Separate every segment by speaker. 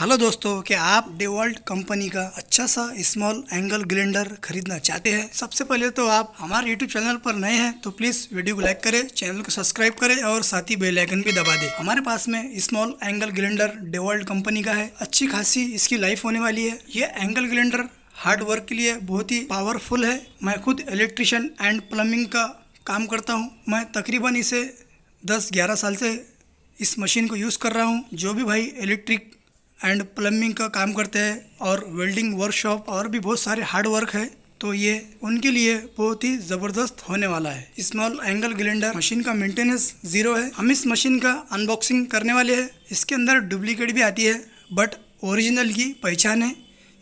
Speaker 1: hello दोस्तों क्या आप डेवॉल्ट कंपनी का अच्छा सा स्मॉल एंगल ग्रिलेंडर खरीदना चाहते हैं सबसे पहले तो आप हमारे यूट्यूब चैनल पर नए हैं तो प्लीज वीडियो को लाइक करें चैनल को सब्सक्राइब करें और साथ ही बेल आइकन भी दबा दें हमारे पास में small angle grinder DeWalt company का है अच्छी खासी इसकी लाइफ होने वाली है ये एंगल ग्रिलेंडर हार्ड वर्क के लिए बहुत ही पावरफुल है मैं खुद इलेक्ट्रिशियन एंड प्लम्बिंग का काम करता हूँ मैं तकरीबन इसे दस ग्यारह साल से इस मशीन को यूज़ कर रहा हूँ जो भी भाई इलेक्ट्रिक एंड प्लम्बिंग का काम करते हैं और वेल्डिंग वर्कशॉप और भी बहुत सारे हार्ड वर्क है तो ये उनके लिए बहुत ही ज़बरदस्त होने वाला है स्मॉल एंगल ग्लेंडर मशीन का मेंटेनेंस ज़ीरो है हम इस मशीन का अनबॉक्सिंग करने वाले हैं इसके अंदर डुप्लीकेट भी आती है बट ओरिजिनल की पहचान है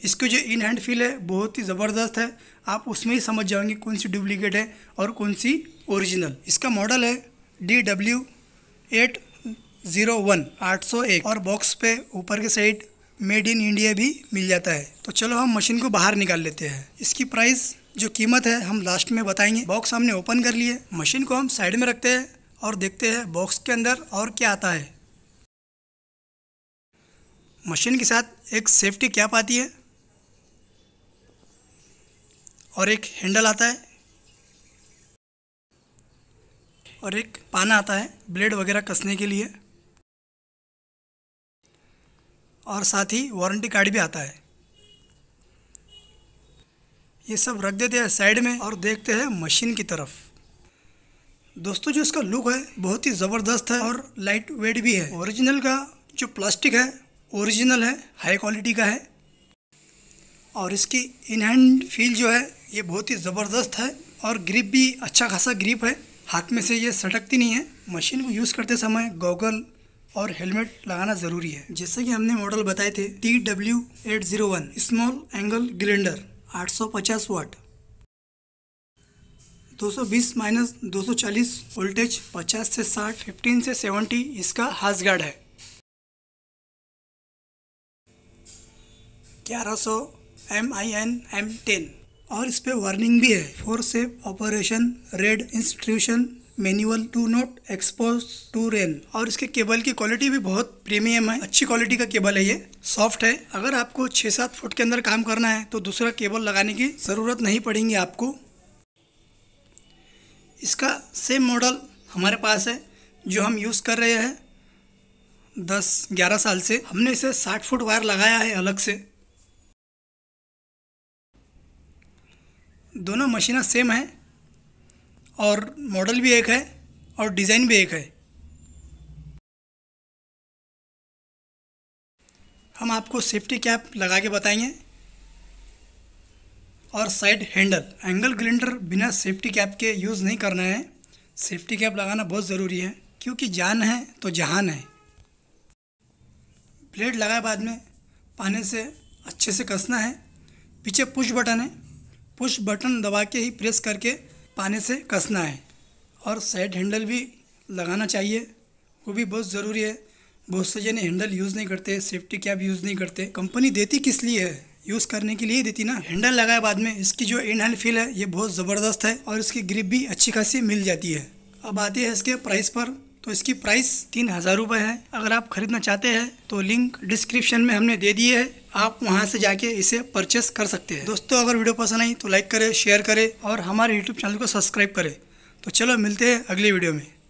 Speaker 1: इसकी जो इन हैंड फील है बहुत ही ज़बरदस्त है आप उसमें ही समझ जाओगे कौन सी डुप्लीकेट है और कौन सी ओरिजिनल इसका मॉडल है D W eight zero one आठ सौ एक और बॉक्स पे ऊपर के साइड मेड इन इंडिया भी मिल जाता है तो चलो हम मशीन को बाहर निकाल लेते हैं इसकी प्राइस जो कीमत है हम लास्ट में बताएंगे बॉक्स हमने ओपन कर लिए मशीन को हम साइड में रखते हैं और देखते हैं बॉक्स के अंदर और क्या आता है मशीन के साथ एक सेफ्टी कैप आती है और एक हैंडल आता है और एक पाना आता है ब्लेड वगैरह कसने के लिए और साथ ही वारंटी कार्ड भी आता है ये सब रख देते हैं साइड में और देखते हैं मशीन की तरफ दोस्तों जो इसका लुक है बहुत ही ज़बरदस्त है और लाइट वेट भी है ओरिजिनल का जो प्लास्टिक है ओरिजिनल है हाई क्वालिटी का है और इसकी इन हैंड फील जो है ये बहुत ही ज़बरदस्त है और ग्रिप भी अच्छा खासा ग्रिप है हाथ में से ये सटकती नहीं है मशीन को यूज़ करते समय गॉगल और हेलमेट लगाना ज़रूरी है जैसे कि हमने मॉडल बताए थे T W eight zero one small angle सौ पचास वाट बीस माइनस चालीस वोल्टेज पचास से साठ फिफ्टीन से सेवेंटी इसका हाथ गार्ड है ग्यारह सौ M I N M ten और इस पर वार्निंग भी है for safe operation read instruction manual to not expose to rain और इसके केबल की क्वालिटी भी बहुत प्रीमियम है अच्छी क्वालिटी का केबल है ये सॉफ्ट है अगर आपको छः सात फुट के अंदर काम करना है तो दूसरा केबल लगाने की ज़रूरत नहीं पड़ेगी आपको इसका सेम मॉडल हमारे पास है जो हम यूज़ कर रहे हैं दस ग्यारह साल से हमने इसे साठ फुट वायर लगाया है अलग से दोनों मशीना सेम है और मॉडल भी एक है और डिज़ाइन भी एक है हम आपको सेफ्टी कैप लगा के बताएंगे और साइड हैंडल एंगल ग्लेंडर बिना सेफ्टी कैप के यूज़ नहीं करना है सेफ्टी कैप लगाना बहुत ज़रूरी है क्योंकि जान है तो जहान है ब्लेड लगाए बाद में पाने से अच्छे से कसना है पीछे पुश बटन है पुश बटन दबा के ही प्रेस करके पाने से कसना है और साइड हैंडल भी लगाना चाहिए वो भी बहुत ज़रूरी है बहुत से जने हैंडल यूज़ नहीं करते सेफ्टी कैप यूज़ नहीं करते कंपनी देती किस लिए है यूज़ करने के लिए देती ना हैंडल लगाए बाद में इसकी जो हैंड फील है ये बहुत ज़बरदस्त है और इसकी ग्रिप भी अच्छी खासी मिल जाती है अब आती है इसके प्राइस पर तो इसकी प्राइस तीन हज़ार रुपये है अगर आप ख़रीदना चाहते हैं तो लिंक डिस्क्रिप्शन में हमने दे दिए है आप वहाँ से जाके इसे परचेस कर सकते हैं दोस्तों अगर वीडियो पसंद आई तो लाइक करें शेयर करें और हमारे यूट्यूब चैनल को सब्सक्राइब करें तो चलो मिलते हैं अगले वीडियो में